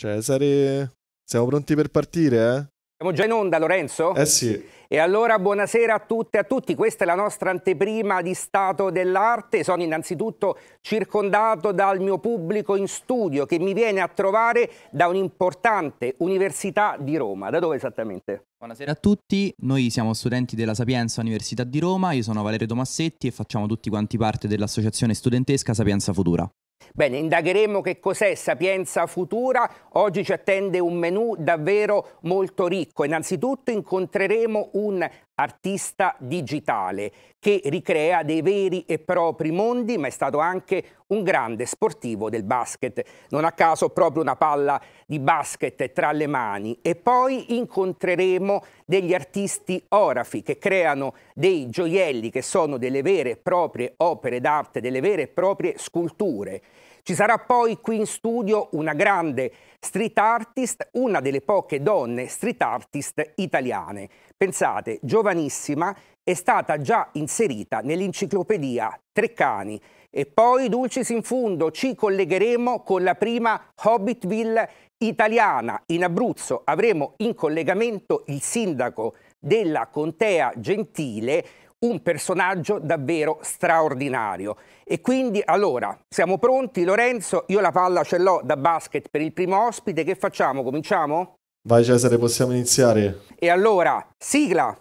Cesare, cioè, siamo pronti per partire, eh? Siamo già in onda, Lorenzo? Eh sì. E allora buonasera a tutte e a tutti, questa è la nostra anteprima di Stato dell'Arte, sono innanzitutto circondato dal mio pubblico in studio che mi viene a trovare da un'importante università di Roma, da dove esattamente? Buonasera a tutti, noi siamo studenti della Sapienza Università di Roma, io sono Valerio Tomassetti e facciamo tutti quanti parte dell'associazione studentesca Sapienza Futura. Bene, indagheremo che cos'è Sapienza Futura. Oggi ci attende un menù davvero molto ricco. Innanzitutto incontreremo un artista digitale che ricrea dei veri e propri mondi, ma è stato anche un grande sportivo del basket. Non a caso proprio una palla di basket tra le mani. E poi incontreremo degli artisti orafi che creano dei gioielli che sono delle vere e proprie opere d'arte, delle vere e proprie sculture. Ci sarà poi qui in studio una grande street artist, una delle poche donne street artist italiane. Pensate, giovanissima, è stata già inserita nell'enciclopedia Treccani e poi, dulcis in fundo, ci collegheremo con la prima Hobbitville italiana. In Abruzzo avremo in collegamento il sindaco della contea Gentile, un personaggio davvero straordinario. E quindi allora siamo pronti, Lorenzo? Io la palla ce l'ho da basket per il primo ospite. Che facciamo? Cominciamo? Vai Cesare, possiamo iniziare? E allora, sigla!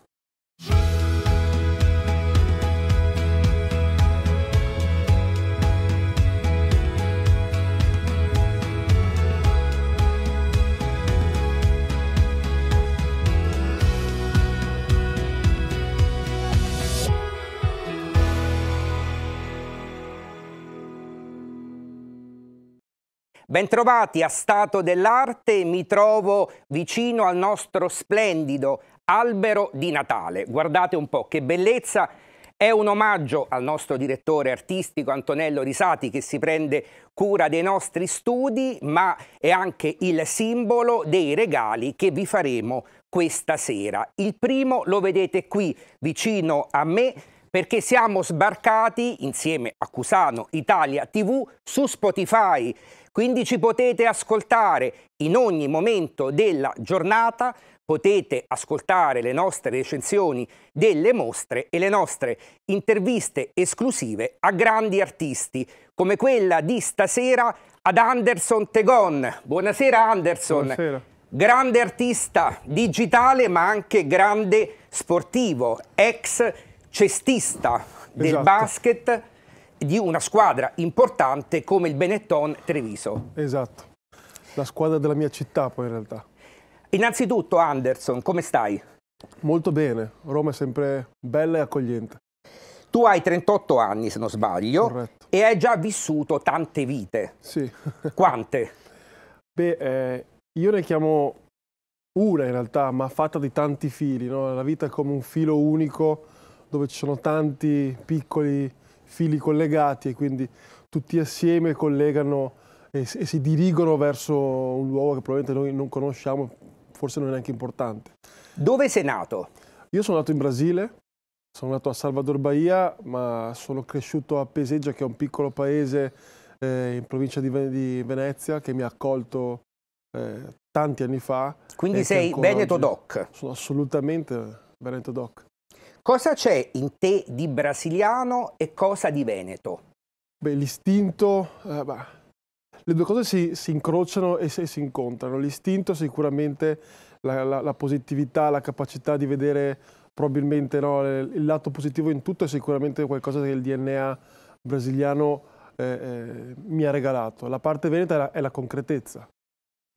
Bentrovati a Stato dell'Arte, mi trovo vicino al nostro splendido albero di Natale. Guardate un po' che bellezza, è un omaggio al nostro direttore artistico Antonello Risati che si prende cura dei nostri studi, ma è anche il simbolo dei regali che vi faremo questa sera. Il primo lo vedete qui vicino a me perché siamo sbarcati insieme a Cusano Italia TV su Spotify. Quindi ci potete ascoltare in ogni momento della giornata, potete ascoltare le nostre recensioni delle mostre e le nostre interviste esclusive a grandi artisti, come quella di stasera ad Anderson Tegon. Buonasera Anderson. Buonasera. Grande artista digitale ma anche grande sportivo, ex cestista del esatto. basket di una squadra importante come il Benetton Treviso. Esatto, la squadra della mia città poi in realtà. Innanzitutto Anderson, come stai? Molto bene, Roma è sempre bella e accogliente. Tu hai 38 anni se non sbaglio Corretto. e hai già vissuto tante vite. Sì. Quante? Beh, eh, io ne chiamo una in realtà, ma fatta di tanti fili. No? La vita è come un filo unico dove ci sono tanti piccoli fili collegati e quindi tutti assieme collegano e, e si dirigono verso un luogo che probabilmente noi non conosciamo, forse non è neanche importante. Dove sei nato? Io sono nato in Brasile, sono nato a Salvador Bahia, ma sono cresciuto a Peseggia, che è un piccolo paese eh, in provincia di, di, Venezia, che mi ha accolto eh, tanti anni fa. Quindi sei Veneto oggi. Doc? Sono assolutamente Veneto Doc. Cosa c'è in te di brasiliano e cosa di veneto? Beh, l'istinto... Eh, le due cose si, si incrociano e si, si incontrano. L'istinto sicuramente, la, la, la, positività, la capacità di vedere probabilmente no, il, il lato positivo in tutto è sicuramente qualcosa che il DNA brasiliano eh, eh, mi ha regalato. La parte veneta è la, è la concretezza,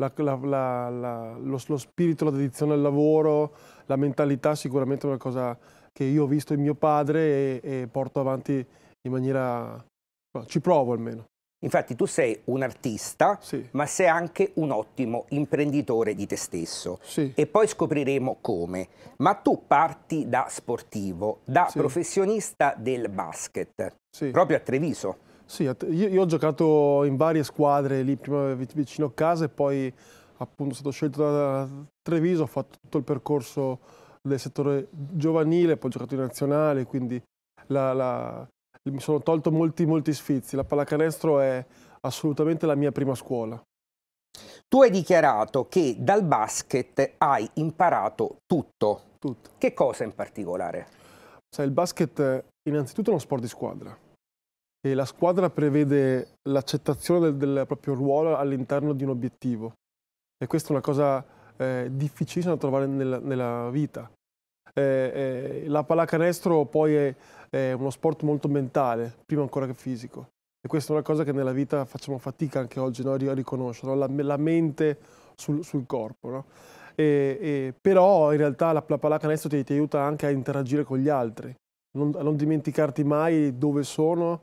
la, la, lo, lo, spirito, la dedizione al lavoro, la mentalità sicuramente è una cosa che io ho visto in mio padre e, e porto avanti in maniera... ci provo almeno. Infatti tu sei un artista, sì. ma sei anche un ottimo imprenditore di te stesso. Sì. E poi scopriremo come. Ma tu parti da sportivo, da sì. professionista del basket, proprio a Treviso. Sì, io, io, ho giocato in varie squadre lì, prima vicino a casa e poi appunto sono stato scelto da Treviso, ho fatto tutto il percorso del settore giovanile, poi ho giocato in nazionale, quindi la, la, mi sono tolto molti, molti sfizi. La pallacanestro è assolutamente la mia prima scuola. Tu hai dichiarato che dal basket hai imparato tutto. Tutto. Che cosa in particolare? Sai, il basket è innanzitutto è uno sport di squadra e la squadra prevede l'accettazione del, del proprio ruolo all'interno di un obiettivo. E questa è una cosa eh, difficilissimo da trovare nella, nella vita. Eh, eh, la pallacanestro poi è, è, uno sport molto mentale, prima ancora che fisico. E questa è una cosa che nella vita facciamo fatica anche oggi no? a riconoscere, no? la, la, mente sul, sul corpo. No? E, e, però in realtà la, la pallacanestro ti, ti, aiuta anche a interagire con gli altri, non, a non dimenticarti mai dove sono,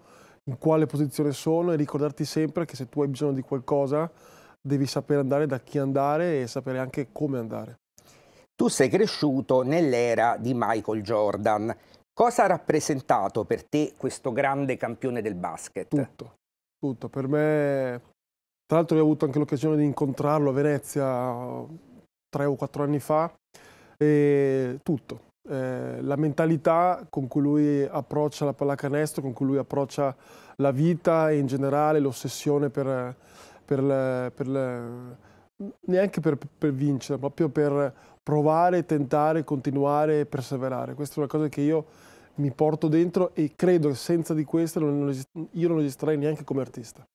in quale posizione sono e ricordarti sempre che se tu hai bisogno di qualcosa devi sapere andare da chi andare e sapere anche come andare. Tu sei cresciuto nell'era di Michael Jordan. Cosa ha rappresentato per te questo grande campione del basket? Tutto, tutto. Per me, tra l'altro, ho avuto anche l'occasione di incontrarlo a Venezia eh, tre o quattro anni fa. E tutto, eh, la mentalità con cui lui approccia la pallacanestro, con cui lui approccia la vita e in generale l'ossessione per, per, per, neanche per, per vincere, proprio per provare, tentare, continuare e perseverare. Questa è una cosa che io mi porto dentro e credo che senza di questo non io non esisterei neanche come artista.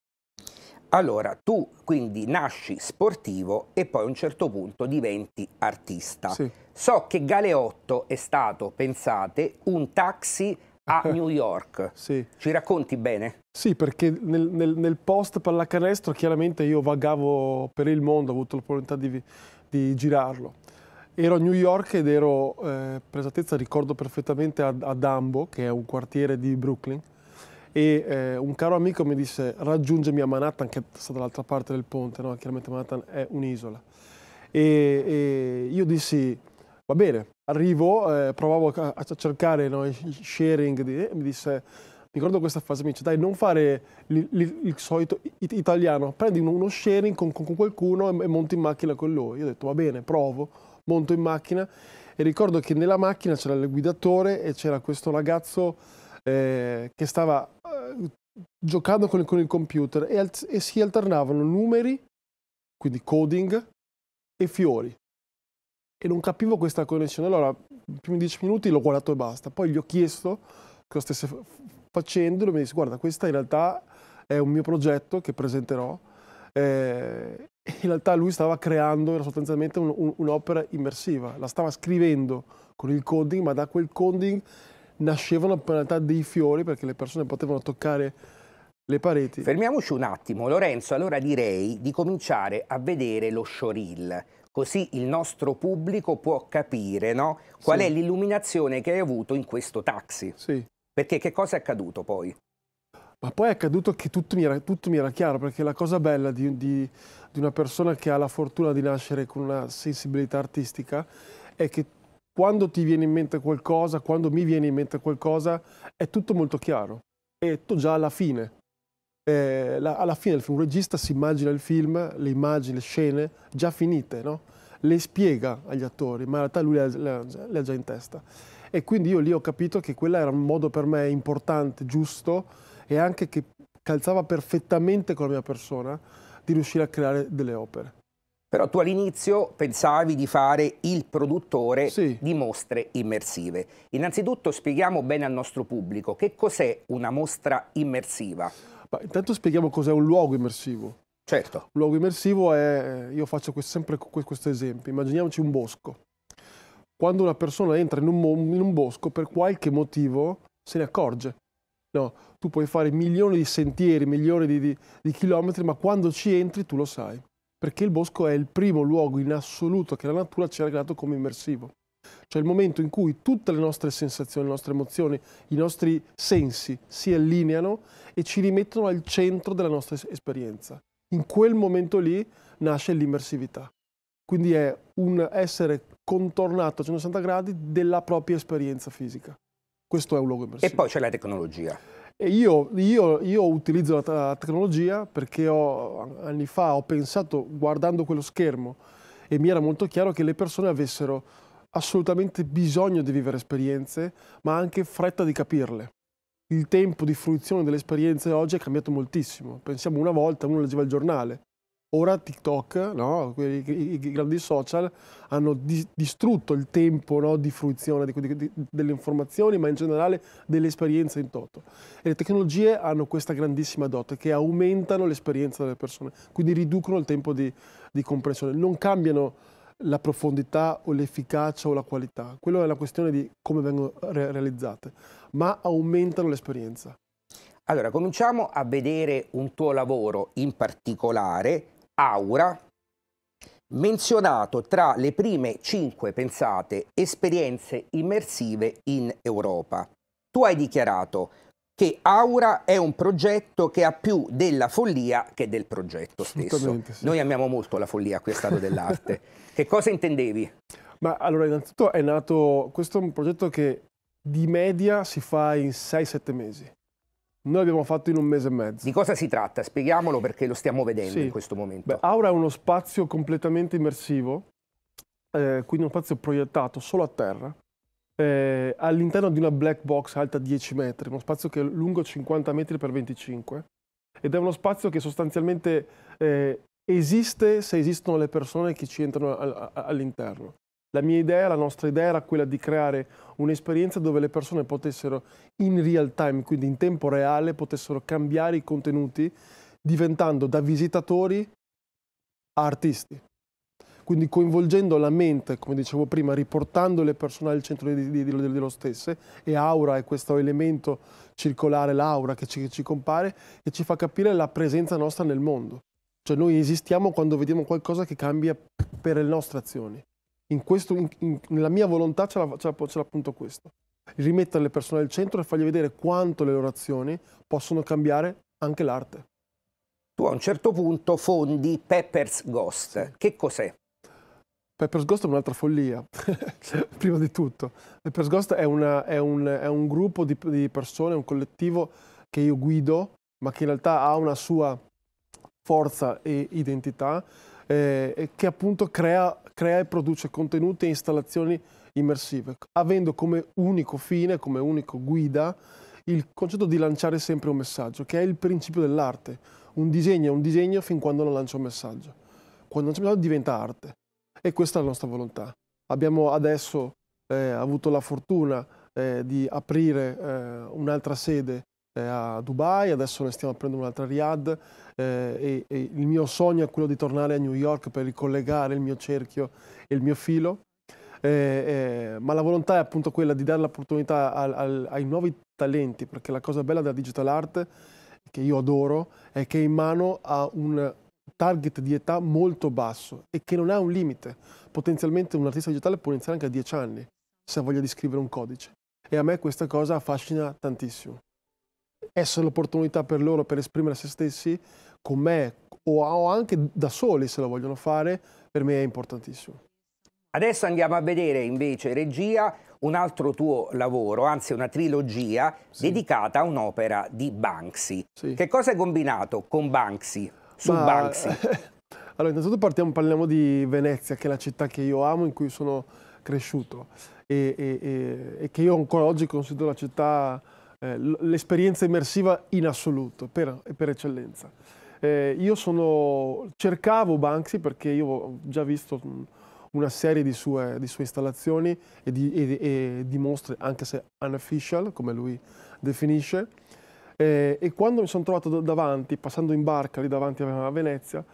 Allora, tu quindi nasci sportivo e poi a un certo punto diventi artista. Sì. So che Galeotto è stato, pensate, un taxi a New York. Sì. Ci racconti bene? Sì, perché nel, nel, nel, post pallacanestro chiaramente io vagavo per il mondo, ho avuto l'opportunità di, di, girarlo. Ero a New York ed ero, eh, per esattezza ricordo perfettamente, a, a Dumbo, che è un quartiere di Brooklyn, e eh, un caro amico mi disse raggiungimi a Manhattan, che sta dall'altra parte del ponte, no? chiaramente Manhattan è un'isola. E, e io dissi va bene, arrivo, eh, provavo a, a cercare no, il sharing, di, mi disse, mi ricordo questa frase, mi dice, dai non fare li, li, il solito it, italiano, prendi uno sharing con, con qualcuno e, e, monti in macchina con lui. Io ho detto, va bene, provo, monto in macchina e ricordo che nella macchina c'era il guidatore e c'era questo ragazzo eh, che stava eh, giocando con, con, il computer e, e si alternavano numeri, quindi coding, e fiori e non capivo questa connessione. Allora, i primi dieci minuti l'ho guardato e basta. Poi gli ho chiesto cosa stesse facendo e mi disse guarda, questa in realtà è un mio progetto che presenterò. Eh, in realtà lui stava creando, era sostanzialmente un, un, un'opera immersiva, la stava scrivendo con il coding, ma da quel coding nascevano in realtà dei fiori perché le persone potevano toccare le pareti. Fermiamoci un attimo, Lorenzo, allora direi di cominciare a vedere lo showreel. Così il nostro pubblico può capire no? qual sì. è l'illuminazione che hai avuto in questo taxi. Sì. Perché che cosa è accaduto poi? Ma poi è accaduto che tutto mi era, tutto mi era chiaro, perché la cosa bella di, di, di una persona che ha la fortuna di nascere con una sensibilità artistica è che quando ti viene in mente qualcosa, quando mi viene in mente qualcosa, è tutto molto chiaro. E tu già alla fine eh, la, alla fine del film un regista si immagina il film, le immagini, le scene già finite, no? le spiega agli attori, ma in realtà lui le ha, le ha già in testa. E quindi io lì ho capito che quello era un modo per me importante, giusto, e anche che calzava perfettamente con la mia persona, di riuscire a creare delle opere. Però tu all'inizio pensavi di fare il produttore sì. di mostre immersive. Innanzitutto spieghiamo bene al nostro pubblico che cos'è una mostra immersiva intanto spieghiamo cos'è un luogo immersivo. Certo. Un luogo immersivo è, io faccio questo, sempre questo esempio, immaginiamoci un bosco. Quando una persona entra in un, in un bosco, per qualche motivo se ne accorge. No, tu puoi fare milioni di sentieri, milioni di, di, di, chilometri, ma quando ci entri tu lo sai. Perché il bosco è il primo luogo in assoluto che la natura ci ha regalato come immersivo. Cioè il momento in cui tutte le nostre sensazioni, le nostre emozioni, i nostri sensi si allineano e ci rimettono al centro della nostra esperienza. In quel momento lì nasce l'immersività. Quindi è un essere contornato a 160 gradi della propria esperienza fisica. Questo è un luogo immersivo. E poi c'è la tecnologia. Io, io, io, utilizzo la, tecnologia perché ho, anni fa ho pensato, guardando quello schermo, e mi era molto chiaro che le persone avessero assolutamente bisogno di vivere esperienze, ma anche fretta di capirle. Il tempo di fruizione delle esperienze oggi è cambiato moltissimo. Pensiamo una volta, uno leggeva il giornale. Ora TikTok, no? I, grandi social, hanno di, distrutto il tempo no? di fruizione di, di, delle informazioni, ma in generale delle esperienze in toto. E le tecnologie hanno questa grandissima dote, che aumentano l'esperienza delle persone, quindi riducono il tempo di comprensione. Non cambiano la profondità o l'efficacia o la qualità, quello è la questione di come vengono re realizzate, ma aumentano l'esperienza. Allora, cominciamo a vedere un tuo lavoro in particolare, Aura, menzionato tra le prime cinque pensate esperienze immersive in Europa. Tu hai dichiarato che Aura è un progetto che ha più della follia che del progetto stesso. Sì. Noi amiamo molto la follia qui a Stato dell'Arte. che cosa intendevi? Ma allora, innanzitutto è nato, questo è un progetto che di media si fa in 6-7 mesi. Noi l'abbiamo fatto in un mese e mezzo. Di cosa si tratta? Spieghiamolo perché lo stiamo vedendo sì. in questo momento. Beh, Aura è uno spazio completamente immersivo, eh, quindi uno spazio proiettato solo a terra, eh, all'interno di una black box alta 10 metri, uno spazio che è lungo 50 metri per 25 ed è uno spazio che sostanzialmente eh, esiste se esistono le persone che ci entrano all'interno. La mia idea, la nostra idea era quella di creare un'esperienza dove le persone potessero in real time, quindi in tempo reale, potessero cambiare i contenuti diventando da visitatori a artisti quindi coinvolgendo la mente, come dicevo prima, riportando le persone al centro di, di, di, di stesse e aura è questo elemento circolare, l'aura che, che ci, compare, che ci fa capire la presenza nostra nel mondo. Cioè noi esistiamo quando vediamo qualcosa che cambia per le nostre azioni. In questo, in, in, nella mia volontà c'è appunto questo. Rimettere le persone al centro e fargli vedere quanto le loro azioni possono cambiare anche l'arte. Tu a un certo punto fondi Pepper's Ghost. Che cos'è? Pepper's Ghost è un'altra follia, cioè, prima di tutto. Pepper's Ghost è, una, è, un, è un, gruppo di, di, persone, un collettivo che io guido, ma che in realtà ha una sua forza e identità, eh, e che appunto crea, crea e produce contenuti e installazioni immersive, avendo come unico fine, come unico guida, il concetto di lanciare sempre un messaggio, che è il principio dell'arte. Un disegno è un disegno fin quando non lancia un messaggio. Quando non c'è messaggio diventa arte e questa è la nostra volontà. Abbiamo adesso eh, avuto la fortuna eh, di aprire eh, un'altra sede eh, a Dubai, adesso ne stiamo aprendo un'altra a Riyadh eh, e, e, il mio sogno è quello di tornare a New York per ricollegare il mio cerchio e il mio filo, eh, ma la volontà è appunto quella di dare l'opportunità ai nuovi talenti, perché la cosa bella della digital art che io adoro è che è in mano a un target di età molto basso e che non ha un limite. Potenzialmente un artista digitale può iniziare anche a 10 anni se ha voglia di scrivere un codice. E a me questa cosa affascina tantissimo. Essere l'opportunità per loro per esprimere se stessi con me o anche da soli se lo vogliono fare, per me è importantissimo. Adesso andiamo a vedere invece regia un altro tuo lavoro, anzi una trilogia sì. dedicata a un'opera di Banksy. Sì. Che cosa hai combinato con Banksy? su Ma... Banksy? allora, intanto partiamo, parliamo di Venezia, che è la città che io amo, in cui sono cresciuto e, e, e che io ancora oggi considero la città, eh, l'esperienza immersiva in assoluto, per, per eccellenza. Eh, io sono, cercavo Banksy perché io ho già visto mm, una serie di sue, di sue installazioni e di, e, e di, mostre, anche se unofficial, come lui definisce, e, eh, e quando mi sono trovato davanti, passando in barca lì davanti a Venezia,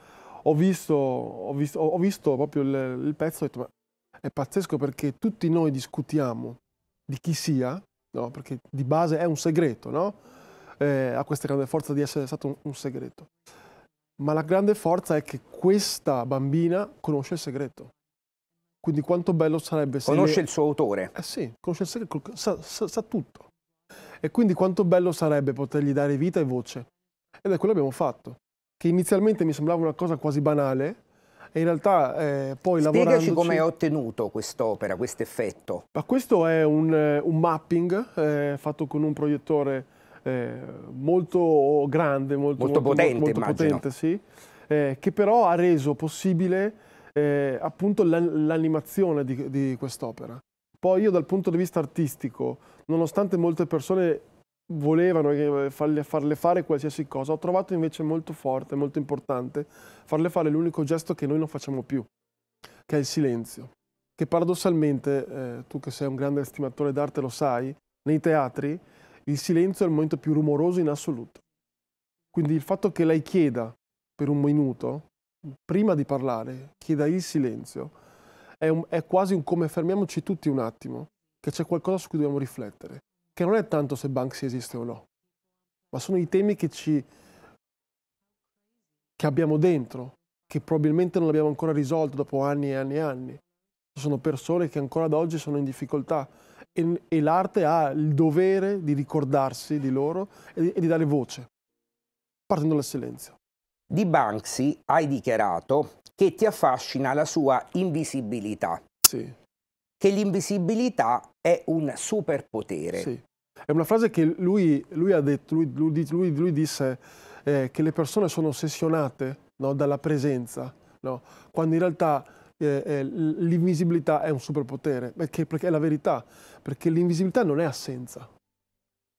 ho visto, ho visto, ho visto proprio il, il pezzo e ho detto, ma è pazzesco perché tutti noi discutiamo di chi sia, no? perché di base è un segreto, no? eh, ha questa grande forza di essere stato un, un segreto. Ma la grande forza è che questa bambina conosce il segreto. Quindi quanto bello sarebbe se... Conosce le... il suo autore. Eh sì, conosce il segreto, sa, sa, sa tutto. E quindi quanto bello sarebbe potergli dare vita e voce. Ed è quello che abbiamo fatto, che inizialmente mi sembrava una cosa quasi banale, e in realtà eh, poi lavorandoci... Spiegaci come è ottenuto quest'opera, questo effetto. Ma questo è un, eh, un mapping eh, fatto con un proiettore eh, molto grande, molto, molto, molto potente, molto, potente sì, eh, che però ha reso possibile eh, appunto l'animazione di, di quest'opera. Poi io dal punto di vista artistico, nonostante molte persone volevano eh, farle fare qualsiasi cosa, ho trovato invece molto forte, molto importante, farle fare l'unico gesto che noi non facciamo più, che è il silenzio. Che paradossalmente, eh, tu che sei un grande estimatore d'arte lo sai, nei teatri il silenzio è il momento più rumoroso in assoluto. Quindi il fatto che lei chieda per un minuto, prima di parlare, chieda il silenzio, è, un, è quasi un come fermiamoci tutti un attimo, che c'è qualcosa su cui dobbiamo riflettere, che non è tanto se Banksy esiste o no, ma sono i temi che, ci, che abbiamo dentro, che probabilmente non abbiamo ancora risolto dopo anni e anni e anni. sono persone che ancora ad oggi sono in difficoltà e, e l'arte ha il dovere di ricordarsi di loro e di, e di dare voce, partendo dal silenzio. Di Banksy hai dichiarato che ti affascina la sua invisibilità. Sì. Che l'invisibilità è un superpotere. Sì. È una frase che lui, lui ha detto, lui, lui, lui disse eh, che le persone sono ossessionate no, dalla presenza, no? quando in realtà eh, eh, l'invisibilità è un superpotere, perché, perché è la verità, perché l'invisibilità non è assenza,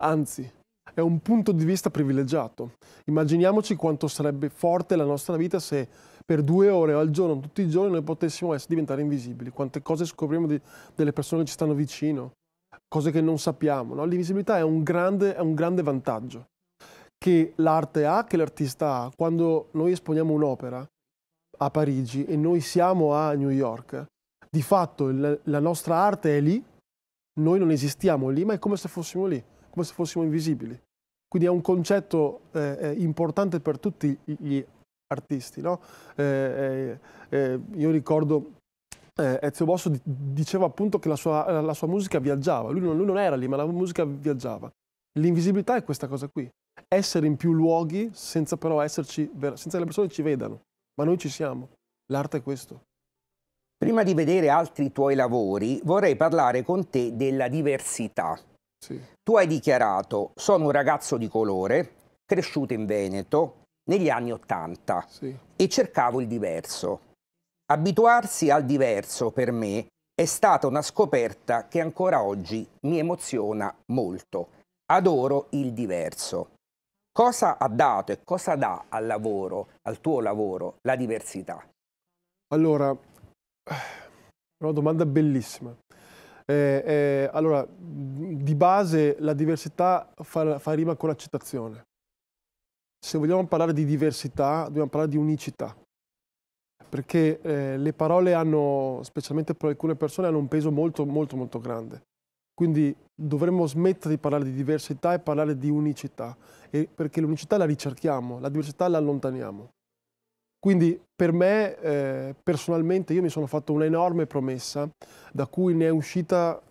anzi è un punto di vista privilegiato. Immaginiamoci quanto sarebbe forte la nostra vita se per due ore al giorno, tutti i giorni, noi potessimo essere, diventare invisibili. Quante cose scopriamo di, delle persone che ci stanno vicino, cose che non sappiamo. No? L'invisibilità è un grande, è un grande vantaggio che l'arte ha, che l'artista ha. Quando noi esponiamo un'opera a Parigi e noi siamo a New York, di fatto la nostra arte è lì, noi non esistiamo lì, ma è come se fossimo lì, come se fossimo invisibili. Quindi è un concetto eh, eh importante per tutti gli artisti. No? Eh, eh, eh io ricordo eh, Ezio Bosso diceva appunto che la sua, la sua musica viaggiava, lui non, lui non, era lì, ma la musica viaggiava. L'invisibilità è questa cosa qui, essere in più luoghi senza però esserci, senza che le persone ci vedano, ma noi ci siamo, l'arte è questo. Prima di vedere altri tuoi lavori, vorrei parlare con te della diversità. Sì. Tu hai dichiarato, sono un ragazzo di colore, cresciuto in Veneto, negli anni Ottanta sì. e cercavo il diverso. Abituarsi al diverso per me è stata una scoperta che ancora oggi mi emoziona molto. Adoro il diverso. Cosa ha dato e cosa dà al lavoro, al tuo lavoro, la diversità? Allora, una domanda bellissima. Eh, eh, allora, di base la diversità fa, fa rima con l'accettazione. Se vogliamo parlare di diversità, dobbiamo parlare di unicità, perché eh, le parole hanno, specialmente per alcune persone, hanno un peso molto, molto, molto grande. Quindi dovremmo smettere di parlare di diversità e parlare di unicità, e perché l'unicità la ricerchiamo, la diversità la allontaniamo. Quindi per me, eh, personalmente, io mi sono fatto un'enorme promessa, da cui ne è uscita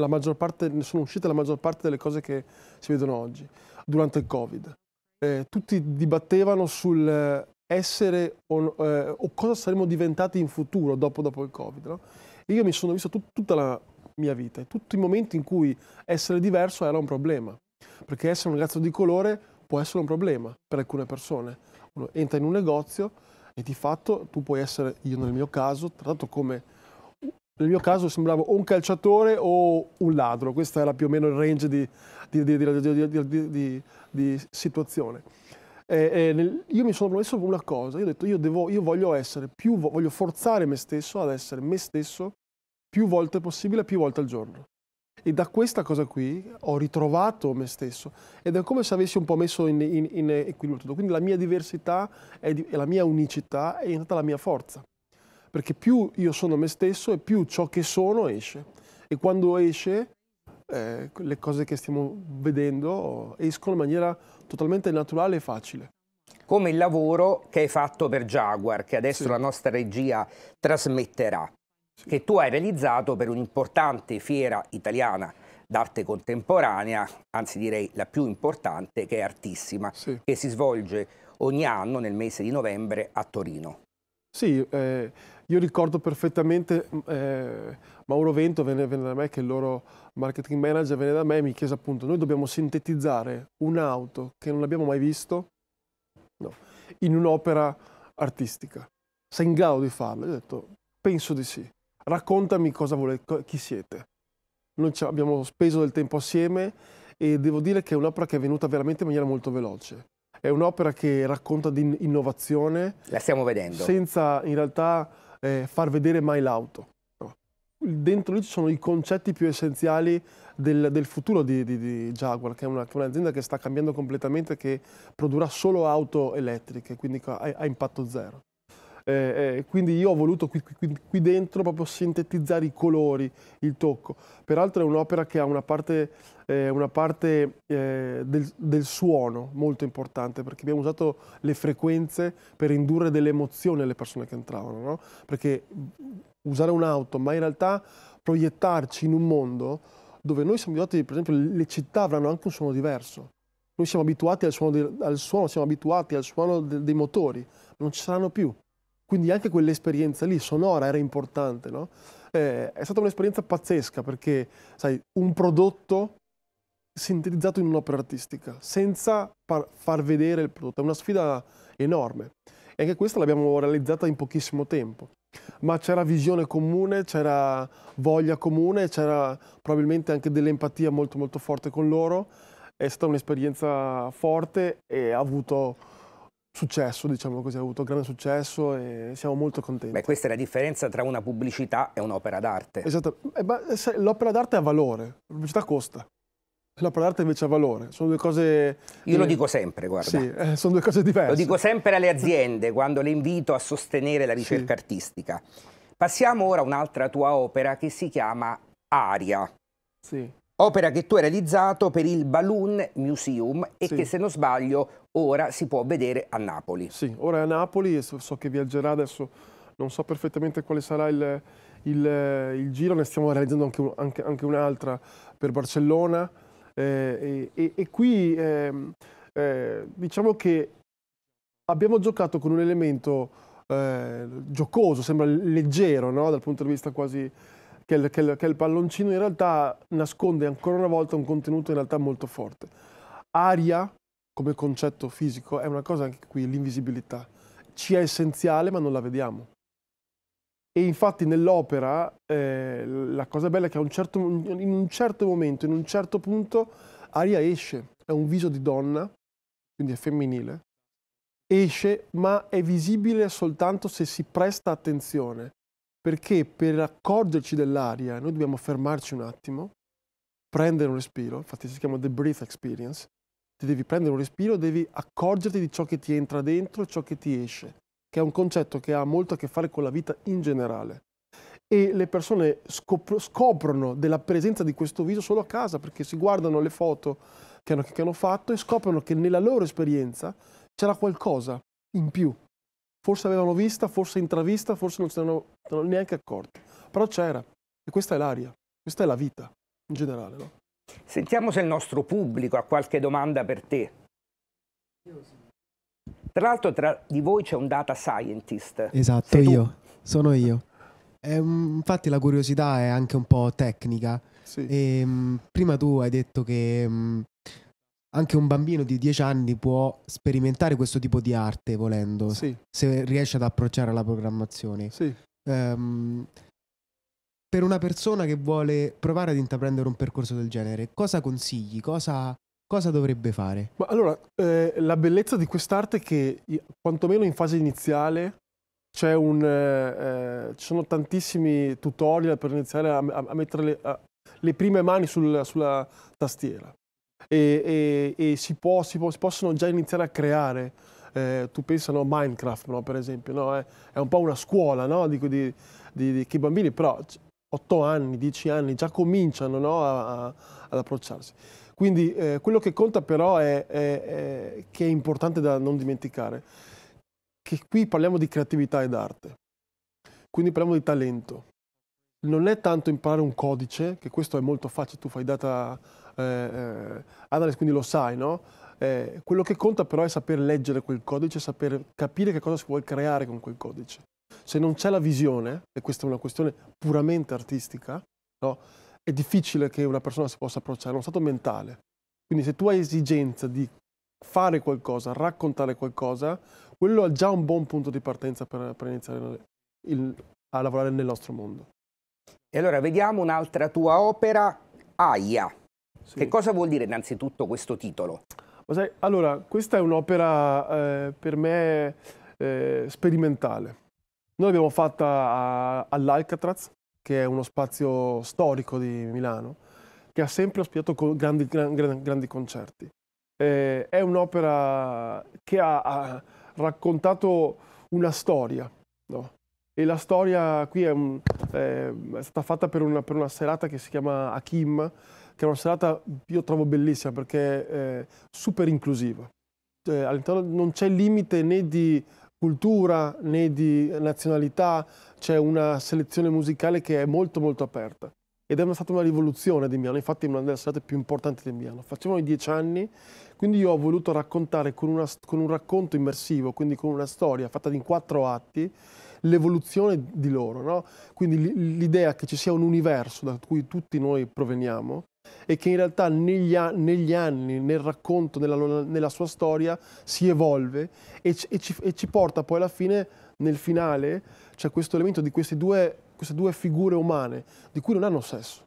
la maggior parte, ne sono uscite la maggior parte delle cose che si vedono oggi, durante il Covid eh, tutti dibattevano sul eh, essere o, eh, o, cosa saremmo diventati in futuro dopo, dopo il Covid. No? Io mi sono visto tut, tutta la mia vita, tutti i momenti in cui essere diverso era un problema, perché essere un ragazzo di colore può essere un problema per alcune persone. Uno entra in un negozio e di fatto tu puoi essere, io nel mio caso, trattato come nel mio caso sembravo o un calciatore o un ladro, questo era più o meno il range di, di, di, di situazione. Eh, eh, io mi sono promesso una cosa, io ho detto io, devo, io voglio essere più, voglio forzare me stesso ad essere me stesso più volte possibile, più volte al giorno. E da questa cosa qui ho ritrovato me stesso ed è come se avessi un po' messo in, in, in equilibrio tutto. Quindi la mia diversità e la mia unicità è diventata la mia forza. Perché più io sono me stesso e più ciò che sono esce. E quando esce eh, le cose che stiamo vedendo escono in maniera totalmente naturale e facile come il lavoro che hai fatto per Jaguar, che adesso sì. la nostra regia trasmetterà, sì. che tu hai realizzato per un'importante fiera italiana d'arte contemporanea, anzi direi la più importante, che è Artissima, sì. che si svolge ogni anno nel mese di novembre a Torino. Sì, eh, io ricordo perfettamente mm, eh, Mauro Vento venne, venne, da me, che è il loro marketing manager, venne da me e mi chiese appunto, noi dobbiamo sintetizzare un'auto che non abbiamo mai visto no, in un'opera artistica. Sei in grado di farlo? Io ho detto, penso di sì. Raccontami cosa volete, chi siete. Noi abbiamo speso del tempo assieme e devo dire che è un'opera che è venuta veramente in maniera molto veloce. È un'opera che racconta di innovazione. La stiamo vedendo. Senza in realtà eh, far vedere mai l'auto. Dentro lì ci sono i concetti più essenziali del, del futuro di, di, di, Jaguar, che è, un'azienda che sta cambiando completamente, che produrrà solo auto elettriche, quindi a, a impatto zero. Eh, eh, quindi io ho voluto qui, qui, qui, dentro proprio sintetizzare i colori, il tocco. Peraltro è un'opera che ha una parte, eh, una parte eh, del, del, suono molto importante, perché abbiamo usato le frequenze per indurre delle emozioni alle persone che entravano, no? perché usare un'auto, ma in realtà proiettarci in un mondo dove noi siamo abituati, per esempio le città avranno anche un suono diverso. Noi siamo abituati al suono, di, al suono siamo abituati al suono de, dei motori, non ci saranno più. Quindi anche quell'esperienza lì sonora era importante, no? eh, è stata un'esperienza pazzesca perché, sai, un prodotto sintetizzato in un'opera artistica, senza far vedere il prodotto. È una sfida enorme. E anche questa l'abbiamo realizzata in pochissimo tempo. Ma c'era visione comune, c'era voglia comune, c'era probabilmente anche dell'empatia molto molto forte con loro. È stata un'esperienza forte e ha avuto successo, diciamo così, ha avuto grande successo e siamo molto contenti. Beh, questa è la differenza tra una pubblicità e un'opera d'arte. Esatto, eh, eh, l'opera d'arte ha valore, la pubblicità costa. L'opera d'arte invece ha valore, sono due cose... Io lo dico sempre, guarda. Sì, eh, sono due cose diverse. Lo dico sempre alle aziende quando le invito a sostenere la ricerca sì. artistica. Passiamo ora a un'altra tua opera che si chiama Aria. Sì opera che tu hai realizzato per il Balloon Museum e sì. che se non sbaglio ora si può vedere a Napoli. Sì, ora è a Napoli e so, so che viaggerà adesso, non so perfettamente quale sarà il, il, il giro, ne stiamo realizzando anche, anche, anche un'altra per Barcellona eh, e, e, qui eh, eh, diciamo che abbiamo giocato con un elemento eh, giocoso, sembra leggero no? dal punto di vista quasi che il, che, il, che il, palloncino in realtà nasconde ancora una volta un contenuto in realtà molto forte. Aria, come concetto fisico, è una cosa anche qui, l'invisibilità. Ci è essenziale ma non la vediamo. E infatti nell'opera eh, la cosa bella è che un certo, in un certo momento, in un certo punto, Aria esce. È un viso di donna, quindi è femminile, esce ma è visibile soltanto se si presta attenzione perché per accorgerci dell'aria noi dobbiamo fermarci un attimo, prendere un respiro, infatti si chiama The Breath Experience, ti devi prendere un respiro, devi accorgerti di ciò che ti entra dentro e ciò che ti esce, che è un concetto che ha molto a che fare con la vita in generale. E le persone scop scoprono della presenza di questo viso solo a casa, perché si guardano le foto che hanno, che hanno fatto e scoprono che nella loro esperienza c'era qualcosa in più, forse avevano vista, forse intravista, forse non si erano neanche accorti, però c'era e questa è l'aria, questa è la vita in generale. No? Sentiamo se il nostro pubblico ha qualche domanda per te. Tra l'altro tra di voi c'è un data scientist. Esatto, io, sono io. Eh, infatti la curiosità è anche un po' tecnica. Sì. E, ehm, prima tu hai detto che mm, anche un bambino di 10 anni può sperimentare questo tipo di arte volendo, sì. se riesce ad approcciare alla programmazione. Sì. Um, per una persona che vuole provare ad intraprendere un percorso del genere, cosa consigli? Cosa, cosa dovrebbe fare? Ma allora, eh, la bellezza di quest'arte è che, quantomeno in fase iniziale, un, eh, eh, ci sono tantissimi tutorial per iniziare a, a mettere le, a, le prime mani sul, sulla tastiera e, e, e si, può, si, può, si, possono già iniziare a creare. Eh, tu pensi a no, Minecraft, no, per esempio, no? è, è, un po' una scuola di, di, di, di, che i bambini, però 8 anni, 10 anni già cominciano a, a, ad approcciarsi. Quindi eh, quello che conta però è, è, è, che è importante da non dimenticare, che qui parliamo di creatività ed arte, quindi parliamo di talento. Non è tanto imparare un codice, che questo è molto facile, tu fai data eh, eh Analyst, quindi lo sai, no? Eh, quello che conta però è saper leggere quel codice, saper capire che cosa si vuole creare con quel codice. Se non c'è la visione, e questa è una questione puramente artistica, no? è difficile che una persona si possa approcciare, è uno stato mentale. Quindi se tu hai esigenza di fare qualcosa, raccontare qualcosa, quello è già un buon punto di partenza per, per iniziare il, a lavorare nel nostro mondo. E allora vediamo un'altra tua opera, Aia. Sì. Che cosa vuol dire innanzitutto questo titolo? Sai, allora, questa è un'opera eh, per me eh, sperimentale. Noi l'abbiamo fatta all'Alcatraz, che è uno spazio storico di Milano, che ha sempre ospitato grandi, grandi, grandi concerti. Eh, è un'opera che ha, ha, raccontato una storia, no? e la storia qui è, ehm, è stata fatta per una, per una, serata che si chiama Hakim, che è una serata io trovo bellissima perché è super inclusiva. Cioè, all'interno non c'è limite né di cultura né di nazionalità, c'è una selezione musicale che è molto molto aperta. Ed è stata una rivoluzione di Milano, infatti è una delle serate più importanti di Milano. Facevano i dieci anni, quindi io ho voluto raccontare con, una, con un racconto immersivo, quindi con una storia fatta in quattro atti, l'evoluzione di loro. No? Quindi l'idea che ci sia un universo da cui tutti noi proveniamo e che in realtà negli, negli anni, nel racconto, nella, nella, sua storia, si evolve e, e, ci, e, ci, porta poi alla fine, nel finale, c'è questo elemento di queste due, queste due figure umane, di cui non hanno sesso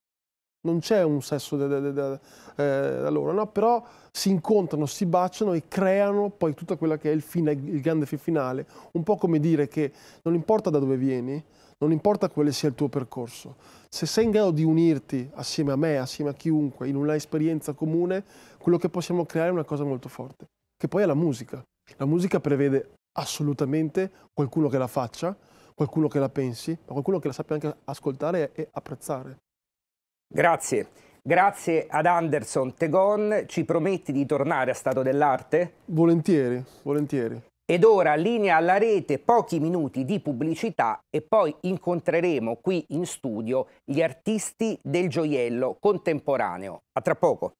non c'è un sesso da, da, da, eh, da loro, no? però si incontrano, si baciano e creano poi tutto quello che è il, fine, il grande finale, un po' come dire che non importa da dove vieni, non importa quale sia il tuo percorso, se sei in grado di unirti assieme a me, assieme a chiunque, in un'esperienza comune, quello che possiamo creare è una cosa molto forte, che poi è la musica. La musica prevede assolutamente qualcuno che la faccia, qualcuno che la pensi, ma qualcuno che la sappia anche ascoltare e apprezzare. Grazie. Grazie ad Anderson Tegon, ci prometti di tornare a Stato dell'Arte? Volentieri, volentieri. Ed ora linea alla rete, pochi minuti di pubblicità e poi incontreremo qui in studio gli artisti del gioiello contemporaneo. A tra poco.